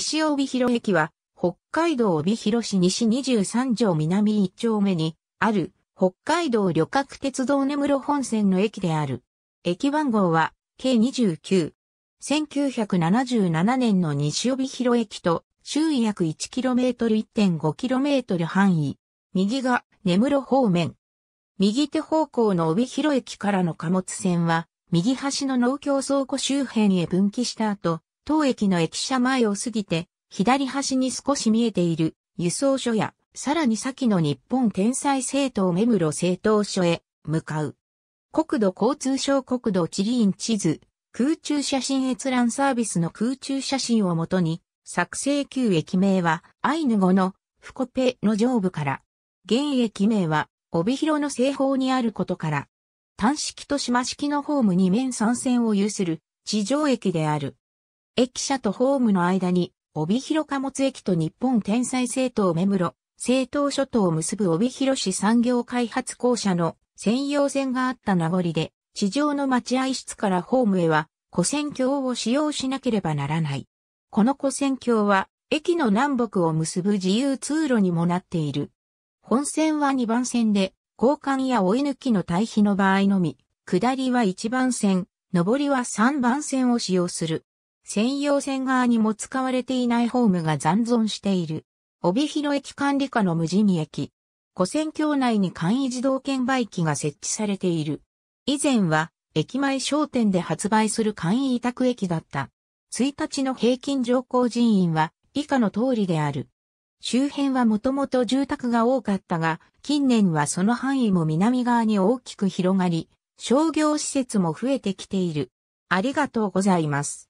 西帯広駅は、北海道帯広市西23条南1丁目に、ある、北海道旅客鉄道根室本線の駅である。駅番号は、計29。1977年の西帯広駅と、周囲約 1km1.5km 範囲。右が、根室方面。右手方向の帯広駅からの貨物船は、右端の農協倉庫周辺へ分岐した後、当駅の駅舎前を過ぎて、左端に少し見えている輸送所や、さらに先の日本天才政党目室政党所へ向かう。国土交通省国土地理院地図、空中写真閲覧サービスの空中写真をもとに、作成旧駅名はアイヌ語のフコペの上部から、現駅名は帯広の西方にあることから、単式と島式のホーム2面3線を有する地上駅である。駅舎とホームの間に、帯広貨物駅と日本天才政党目室、政党諸島を結ぶ帯広市産業開発公社の専用線があった名残で、地上の待合室からホームへは、古線橋を使用しなければならない。この古線橋は、駅の南北を結ぶ自由通路にもなっている。本線は2番線で、交換や追い抜きの対比の場合のみ、下りは1番線、上りは3番線を使用する。専用線側にも使われていないホームが残存している。帯広駅管理下の無人駅。古線橋内に簡易自動券売機が設置されている。以前は、駅前商店で発売する簡易委託駅だった。1日の平均乗降人員は以下の通りである。周辺はもともと住宅が多かったが、近年はその範囲も南側に大きく広がり、商業施設も増えてきている。ありがとうございます。